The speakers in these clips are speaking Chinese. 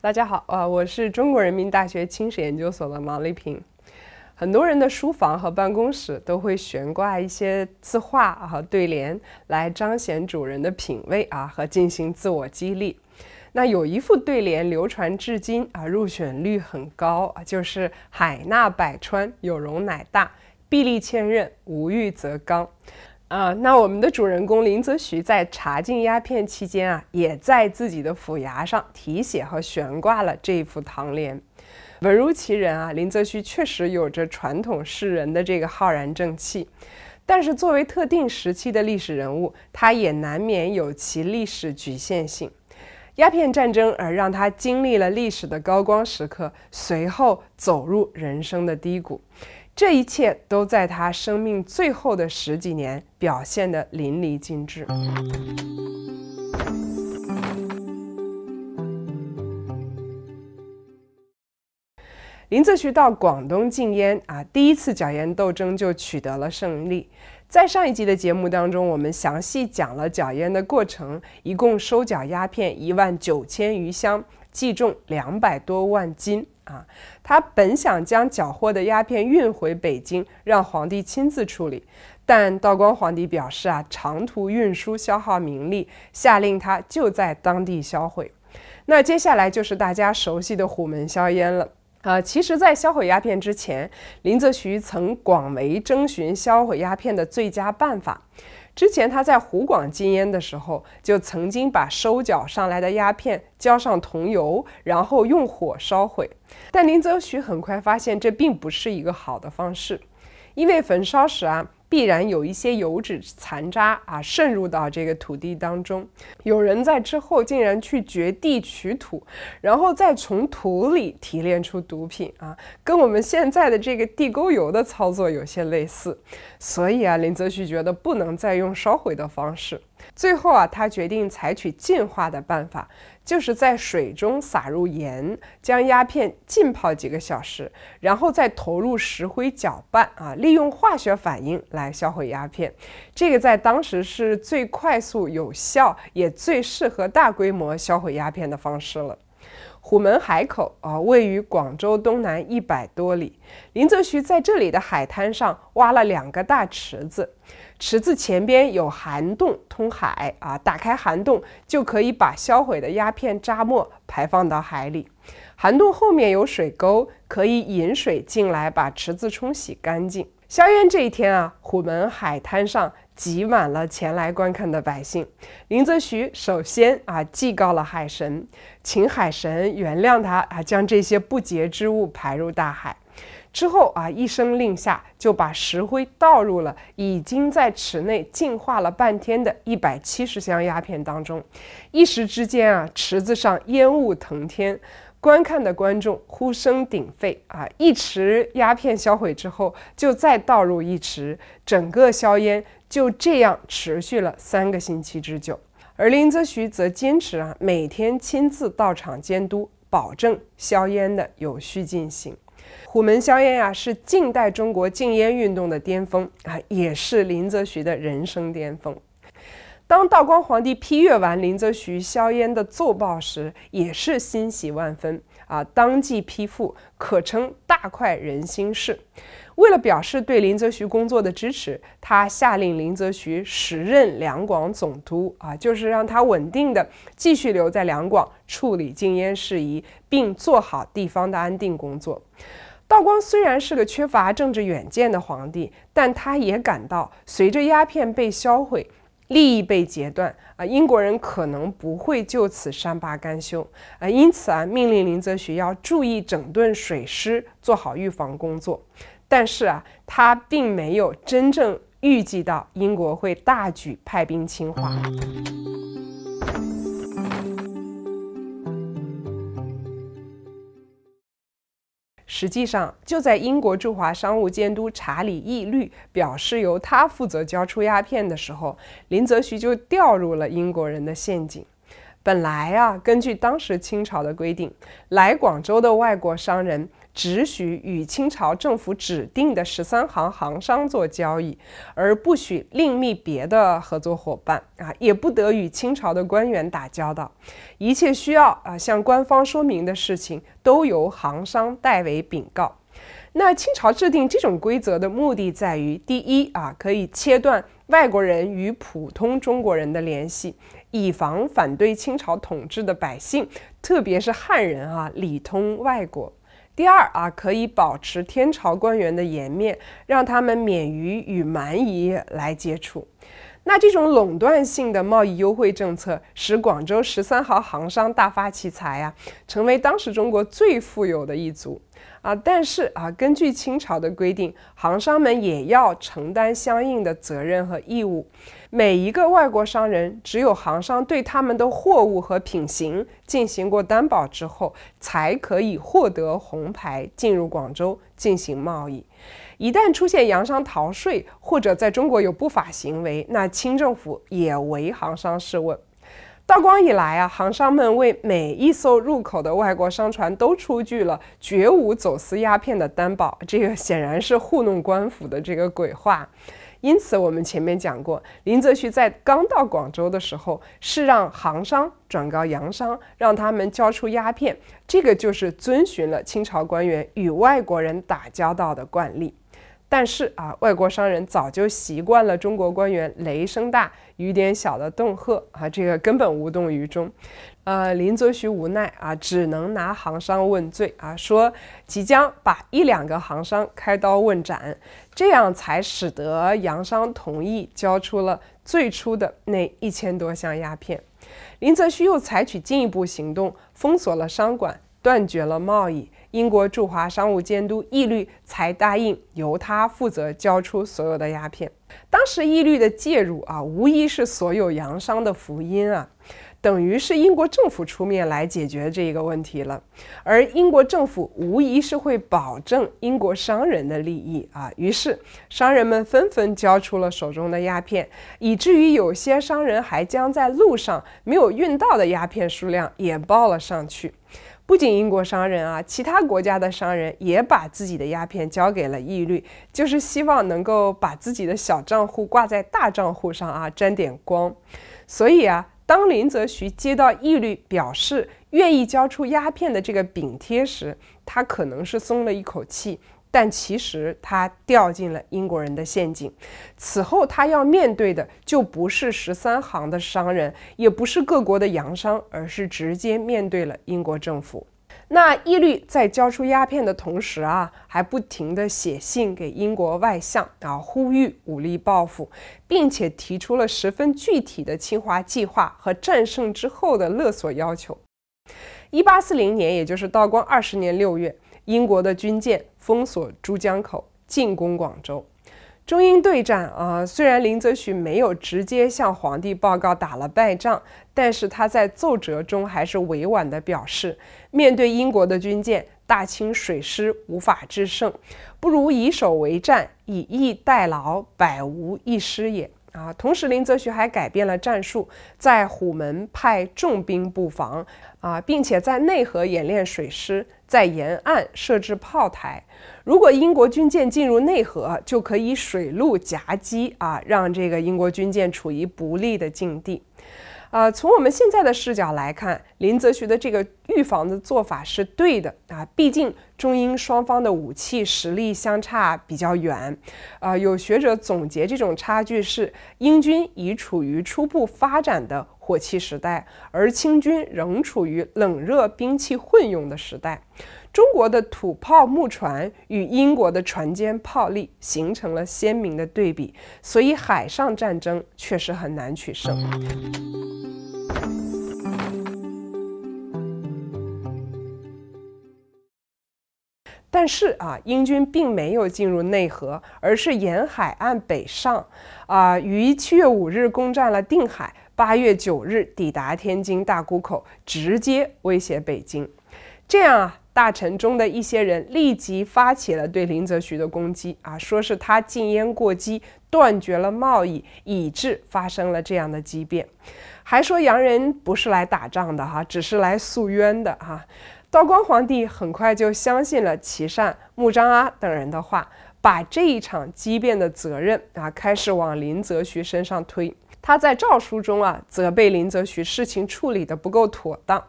大家好啊，我是中国人民大学清史研究所的毛丽萍。很多人的书房和办公室都会悬挂一些字画和对联，来彰显主人的品味啊和进行自我激励。那有一副对联流传至今啊，入选率很高啊，就是“海纳百川，有容乃大；壁立千仞，无欲则刚。”啊，那我们的主人公林则徐在查禁鸦片期间啊，也在自己的府衙上题写和悬挂了这幅唐联，文如其人啊，林则徐确实有着传统士人的这个浩然正气，但是作为特定时期的历史人物，他也难免有其历史局限性。鸦片战争而让他经历了历史的高光时刻，随后走入人生的低谷。这一切都在他生命最后的十几年表现得淋漓尽致。林则徐到广东禁烟啊，第一次剿烟斗争就取得了胜利。在上一集的节目当中，我们详细讲了缴烟的过程，一共收缴鸦片一万九千余箱，计重两百多万斤。啊，他本想将缴获的鸦片运回北京，让皇帝亲自处理，但道光皇帝表示啊，长途运输消耗民力，下令他就在当地销毁。那接下来就是大家熟悉的虎门销烟了。啊，其实，在销毁鸦片之前，林则徐曾广为征询销毁鸦片的最佳办法。之前他在湖广禁烟的时候，就曾经把收缴上来的鸦片浇上桐油，然后用火烧毁。但林则徐很快发现这并不是一个好的方式，因为焚烧时啊。必然有一些油脂残渣啊渗入到这个土地当中，有人在之后竟然去掘地取土，然后再从土里提炼出毒品啊，跟我们现在的这个地沟油的操作有些类似。所以啊，林则徐觉得不能再用烧毁的方式，最后啊，他决定采取进化的办法。就是在水中撒入盐，将鸦片浸泡几个小时，然后再投入石灰搅拌啊，利用化学反应来销毁鸦片。这个在当时是最快速、有效，也最适合大规模销毁鸦片的方式了。虎门海口啊，位于广州东南一百多里，林则徐在这里的海滩上挖了两个大池子。池子前边有涵洞通海啊，打开涵洞就可以把销毁的鸦片渣沫排放到海里。涵洞后面有水沟，可以引水进来把池子冲洗干净。硝烟这一天啊，虎门海滩上挤满了前来观看的百姓。林则徐首先啊，祭告了海神，请海神原谅他啊，将这些不洁之物排入大海。之后啊，一声令下，就把石灰倒入了已经在池内净化了半天的一百七十箱鸦片当中。一时之间啊，池子上烟雾腾天，观看的观众呼声鼎沸啊。一池鸦片销毁之后，就再倒入一池，整个硝烟就这样持续了三个星期之久。而林则徐则坚持啊，每天亲自到场监督，保证硝烟的有序进行。虎门销烟呀，是近代中国禁烟运动的巅峰啊，也是林则徐的人生巅峰。当道光皇帝批阅完林则徐销烟的奏报时，也是欣喜万分。啊，当即批复，可称大快人心事。为了表示对林则徐工作的支持，他下令林则徐时任两广总督，啊，就是让他稳定的继续留在两广处理禁烟事宜，并做好地方的安定工作。道光虽然是个缺乏政治远见的皇帝，但他也感到，随着鸦片被销毁。利益被截断啊，英国人可能不会就此善罢甘休啊，因此啊，命令林则徐要注意整顿水师，做好预防工作。但是啊，他并没有真正预计到英国会大举派兵侵华。实际上，就在英国驻华商务监督查理·义律表示由他负责交出鸦片的时候，林则徐就掉入了英国人的陷阱。本来啊，根据当时清朝的规定，来广州的外国商人。只许与清朝政府指定的十三行行商做交易，而不许另觅别的合作伙伴啊，也不得与清朝的官员打交道。一切需要啊向官方说明的事情，都由行商代为禀告。那清朝制定这种规则的目的在于：第一啊，可以切断外国人与普通中国人的联系，以防反对清朝统治的百姓，特别是汉人啊，里通外国。第二啊，可以保持天朝官员的颜面，让他们免于与蛮夷来接触。那这种垄断性的贸易优惠政策，使广州十三行行商大发其财啊，成为当时中国最富有的一族啊。但是啊，根据清朝的规定，行商们也要承担相应的责任和义务。每一个外国商人，只有行商对他们的货物和品行进行过担保之后，才可以获得红牌进入广州进行贸易。一旦出现洋商逃税或者在中国有不法行为，那清政府也为行商试问。道光以来啊，行商们为每一艘入口的外国商船都出具了绝无走私鸦片的担保，这个显然是糊弄官府的这个鬼话。因此，我们前面讲过，林则徐在刚到广州的时候，是让行商转告洋商，让他们交出鸦片，这个就是遵循了清朝官员与外国人打交道的惯例。但是啊，外国商人早就习惯了中国官员雷声大雨点小的恫吓啊，这个根本无动于衷。呃，林则徐无奈啊，只能拿行商问罪啊，说即将把一两个行商开刀问斩，这样才使得洋商同意交出了最初的那一千多箱鸦片。林则徐又采取进一步行动，封锁了商馆。断绝了贸易，英国驻华商务监督义律才答应由他负责交出所有的鸦片。当时义律的介入啊，无疑是所有洋商的福音啊，等于是英国政府出面来解决这个问题了。而英国政府无疑是会保证英国商人的利益啊，于是商人们纷纷交出了手中的鸦片，以至于有些商人还将在路上没有运到的鸦片数量也报了上去。不仅英国商人啊，其他国家的商人也把自己的鸦片交给了义律，就是希望能够把自己的小账户挂在大账户上啊，沾点光。所以啊，当林则徐接到义律表示愿意交出鸦片的这个禀贴时，他可能是松了一口气。但其实他掉进了英国人的陷阱，此后他要面对的就不是十三行的商人，也不是各国的洋商，而是直接面对了英国政府。那伊律在交出鸦片的同时啊，还不停的写信给英国外相啊，呼吁武力报复，并且提出了十分具体的侵华计划和战胜之后的勒索要求。一八四零年，也就是道光二十年六月。英国的军舰封锁珠江口，进攻广州。中英对战啊，虽然林则徐没有直接向皇帝报告打了败仗，但是他在奏折中还是委婉地表示，面对英国的军舰，大清水师无法制胜，不如以守为战，以逸待劳，百无一失也。啊，同时林则徐还改变了战术，在虎门派重兵布防啊，并且在内河演练水师，在沿岸设置炮台。如果英国军舰进入内河，就可以水陆夹击啊，让这个英国军舰处于不利的境地。啊，从我们现在的视角来看，林则徐的这个预防的做法是对的啊。毕竟中英双方的武器实力相差比较远，啊，有学者总结这种差距是：英军已处于初步发展的火器时代，而清军仍处于冷热兵器混用的时代。中国的土炮木船与英国的船坚炮利形成了鲜明的对比，所以海上战争确实很难取胜。但是啊，英军并没有进入内河，而是沿海岸北上，啊，于七月五日攻占了定海，八月九日抵达天津大沽口，直接威胁北京。这样啊。大臣中的一些人立即发起了对林则徐的攻击啊，说是他禁烟过激，断绝了贸易，以致发生了这样的激变，还说洋人不是来打仗的哈，只是来诉冤的哈。道光皇帝很快就相信了琦善、穆彰阿等人的话，把这一场激变的责任啊，开始往林则徐身上推。他在诏书中啊，责备林则徐事情处理的不够妥当。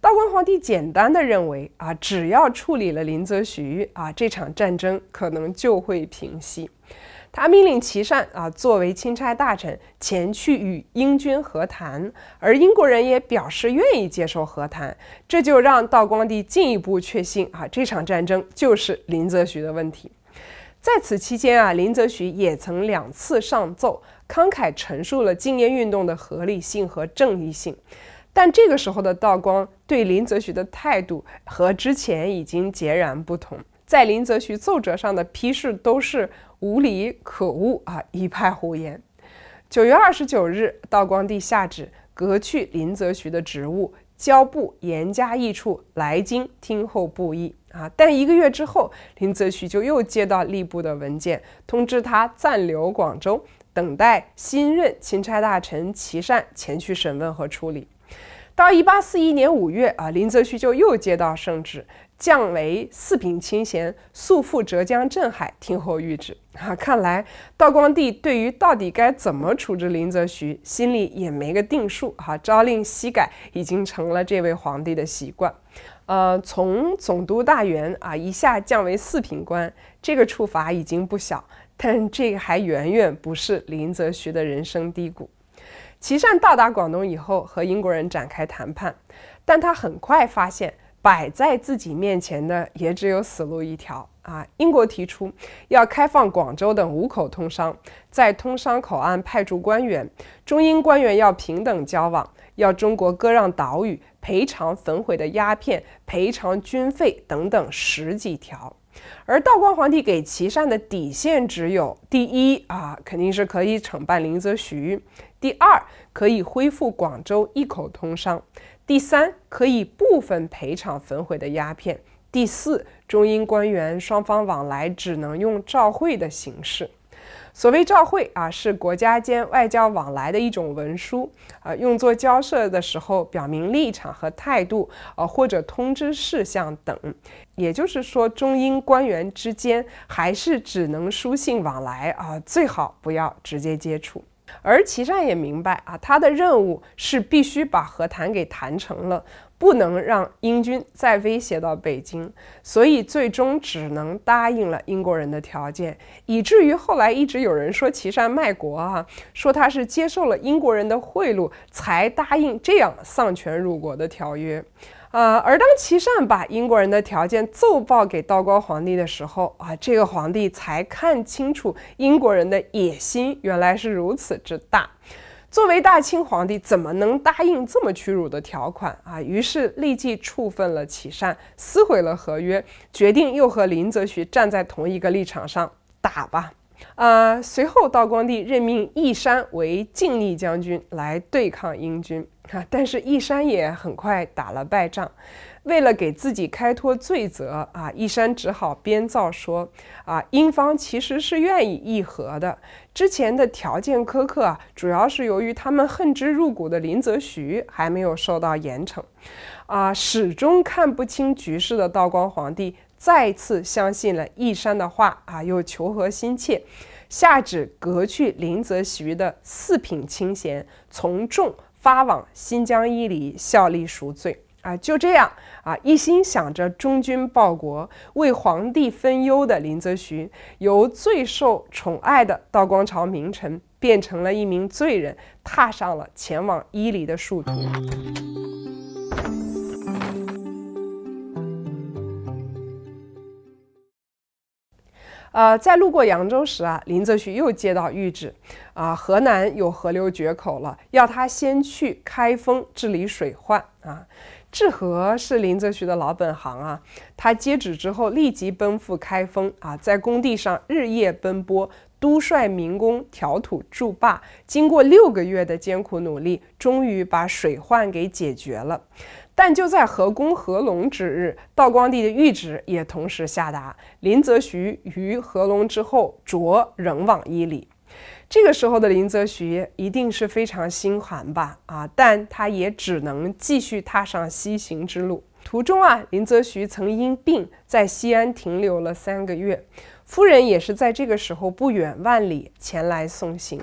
道光皇帝简单的认为啊，只要处理了林则徐啊，这场战争可能就会平息。他命令琦善啊，作为钦差大臣前去与英军和谈，而英国人也表示愿意接受和谈，这就让道光帝进一步确信啊，这场战争就是林则徐的问题。在此期间啊，林则徐也曾两次上奏，慷慨陈述了禁烟运动的合理性和正义性。但这个时候的道光对林则徐的态度和之前已经截然不同，在林则徐奏折上的批示都是无理可恶啊，一派胡言。九月二十九日，道光帝下旨革去林则徐的职务，交部严加议处，来京听候布议啊。但一个月之后，林则徐就又接到吏部的文件，通知他暂留广州，等待新任钦差大臣琦善前去审问和处理。到一八四一年五月啊，林则徐就又接到圣旨，降为四品清闲，速赴浙江镇海，听候谕旨。啊，看来道光帝对于到底该怎么处置林则徐，心里也没个定数。哈，朝令夕改，已经成了这位皇帝的习惯。呃，从总督大员啊，一下降为四品官，这个处罚已经不小，但这个还远远不是林则徐的人生低谷。琦善到达广东以后，和英国人展开谈判，但他很快发现摆在自己面前的也只有死路一条啊！英国提出要开放广州等五口通商，在通商口岸派驻官员，中英官员要平等交往，要中国割让岛屿、赔偿焚毁的鸦片、赔偿军费等等十几条，而道光皇帝给琦善的底线只有：第一啊，肯定是可以惩办林则徐。第二，可以恢复广州一口通商；第三，可以部分赔偿焚毁的鸦片；第四，中英官员双方往来只能用照会的形式。所谓照会啊，是国家间外交往来的一种文书，啊，用作交涉的时候表明立场和态度，啊，或者通知事项等。也就是说，中英官员之间还是只能书信往来啊，最好不要直接接触。而琦善也明白啊，他的任务是必须把和谈给谈成了，不能让英军再威胁到北京，所以最终只能答应了英国人的条件，以至于后来一直有人说琦善卖国啊，说他是接受了英国人的贿赂才答应这样丧权辱国的条约。啊，而当琦善把英国人的条件奏报给道光皇帝的时候，啊，这个皇帝才看清楚英国人的野心原来是如此之大。作为大清皇帝，怎么能答应这么屈辱的条款啊？于是立即处分了琦善，撕毁了合约，决定又和林则徐站在同一个立场上打吧。啊！随后，道光帝任命义山为靖逆将军来对抗英军。哈，但是义山也很快打了败仗。为了给自己开脱罪责，啊，义山只好编造说：啊，英方其实是愿意议和的。之前的条件苛刻，主要是由于他们恨之入骨的林则徐还没有受到严惩。啊，始终看不清局势的道光皇帝。再次相信了义山的话啊，又求和心切，下旨革去林则徐的四品清衔，从重发往新疆伊犁效力赎罪啊！就这样啊，一心想着忠君报国、为皇帝分忧的林则徐，由最受宠爱的道光朝名臣，变成了一名罪人，踏上了前往伊犁的殊途。呃，在路过扬州时啊，林则徐又接到谕旨，啊，河南有河流决口了，要他先去开封治理水患啊。治河是林则徐的老本行啊，他接旨之后立即奔赴开封啊，在工地上日夜奔波，督率民工调土筑坝，经过六个月的艰苦努力，终于把水患给解决了。但就在合宫合龙之日，道光帝的谕旨也同时下达，林则徐于合龙之后着仍往伊犁。这个时候的林则徐一定是非常心寒吧？啊，但他也只能继续踏上西行之路。途中啊，林则徐曾因病在西安停留了三个月，夫人也是在这个时候不远万里前来送行。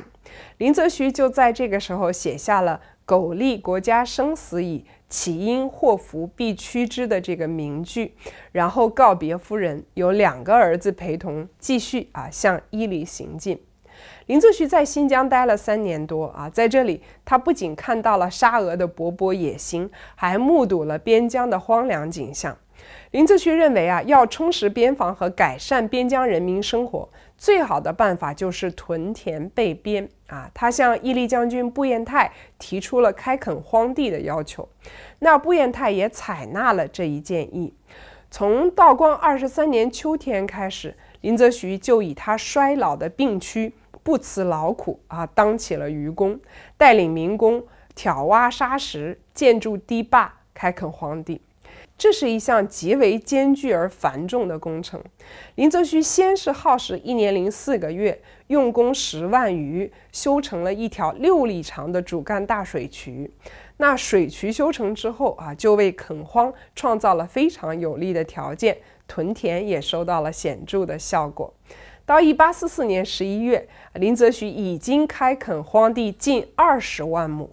林则徐就在这个时候写下了。苟利国家生死以，岂因祸福避趋之的这个名句，然后告别夫人，有两个儿子陪同，继续啊向伊犁行进。林则徐在新疆待了三年多啊，在这里他不仅看到了沙俄的勃勃野心，还目睹了边疆的荒凉景象。林则徐认为啊，要充实边防和改善边疆人民生活。最好的办法就是屯田备边啊！他向伊利将军布彦泰提出了开垦荒地的要求，那布彦泰也采纳了这一建议。从道光二十三年秋天开始，林则徐就以他衰老的病躯，不辞劳苦啊，当起了愚公，带领民工挑挖沙石，建筑堤坝，开垦荒地。这是一项极为艰巨而繁重的工程。林则徐先是耗时一年零四个月，用工十万余，修成了一条六里长的主干大水渠。那水渠修成之后啊，就为垦荒创造了非常有利的条件，屯田也收到了显著的效果。到一八四四年十一月，林则徐已经开垦荒地近二十万亩。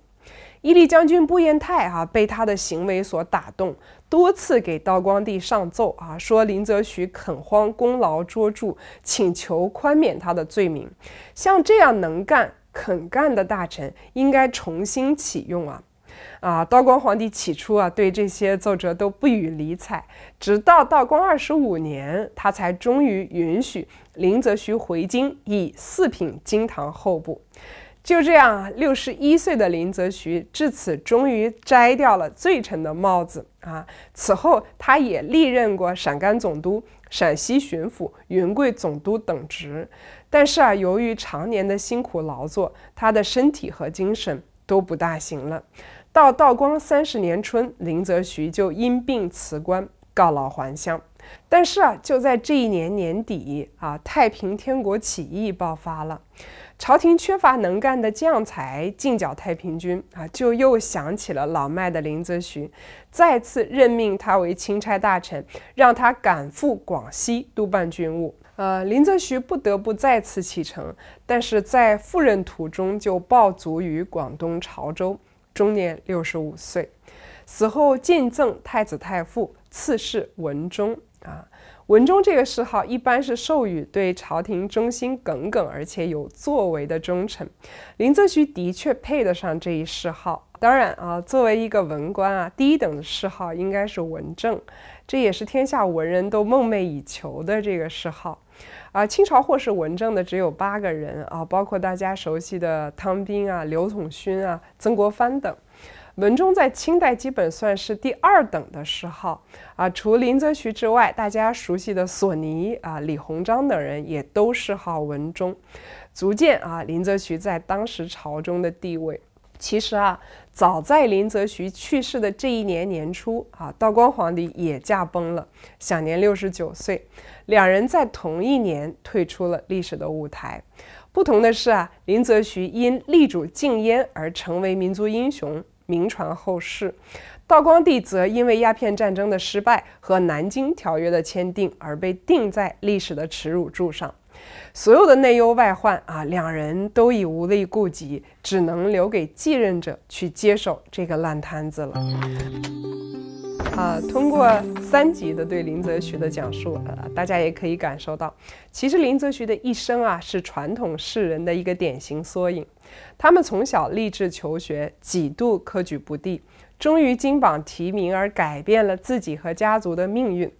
伊犁将军布彦泰哈被他的行为所打动。多次给道光帝上奏啊，说林则徐垦荒功劳卓著，请求宽免他的罪名。像这样能干肯干的大臣，应该重新启用啊！啊，道光皇帝起初啊对这些奏折都不予理睬，直到道光二十五年，他才终于允许林则徐回京，以四品金堂候补。就这样，六十一岁的林则徐至此终于摘掉了罪臣的帽子啊！此后，他也历任过陕甘总督、陕西巡抚、云贵总督等职。但是啊，由于常年的辛苦劳作，他的身体和精神都不大行了。到道光三十年春，林则徐就因病辞官，告老还乡。但是啊，就在这一年年底啊，太平天国起义爆发了。朝廷缺乏能干的将才，进剿太平军啊，就又想起了老迈的林则徐，再次任命他为钦差大臣，让他赶赴广西督办军务。呃，林则徐不得不再次启程，但是在赴任途中就暴卒于广东潮州，终年六十五岁。死后进赠太子太傅，赐谥文忠啊。文中这个谥号一般是授予对朝廷忠心耿耿而且有作为的忠臣，林则徐的确配得上这一谥号。当然啊，作为一个文官啊，第一等的谥号应该是文正，这也是天下文人都梦寐以求的这个谥号。啊，清朝获是文正的只有八个人啊，包括大家熟悉的汤斌啊、刘统勋啊、曾国藩等。文中在清代基本算是第二等的谥号啊，除林则徐之外，大家熟悉的索尼啊、李鸿章等人也都谥号文忠，足见啊林则徐在当时朝中的地位。其实啊，早在林则徐去世的这一年年初啊，道光皇帝也驾崩了，享年六十九岁，两人在同一年退出了历史的舞台。不同的是啊，林则徐因力主禁烟而成为民族英雄。名传后世，道光帝则因为鸦片战争的失败和《南京条约》的签订而被钉在历史的耻辱柱上。所有的内忧外患啊，两人都已无力顾及，只能留给继任者去接手这个烂摊子了。啊，通过三集的对林则徐的讲述，呃，大家也可以感受到，其实林则徐的一生啊，是传统士人的一个典型缩影。他们从小立志求学，几度科举不第，终于金榜题名而改变了自己和家族的命运。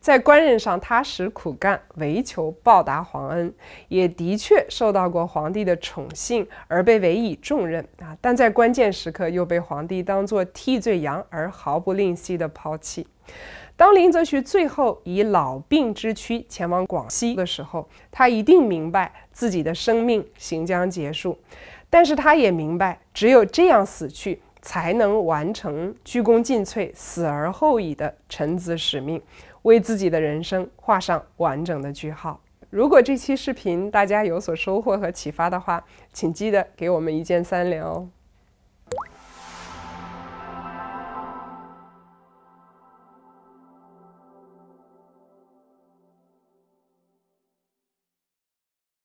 在官任上踏实苦干，唯求报答皇恩，也的确受到过皇帝的宠幸而被委以重任啊！但在关键时刻又被皇帝当作替罪羊而毫不吝惜的抛弃。当林则徐最后以老病之躯前往广西的时候，他一定明白自己的生命行将结束，但是他也明白，只有这样死去，才能完成鞠躬尽瘁、死而后已的臣子使命。为自己的人生画上完整的句号。如果这期视频大家有所收获和启发的话，请记得给我们一键三连哦。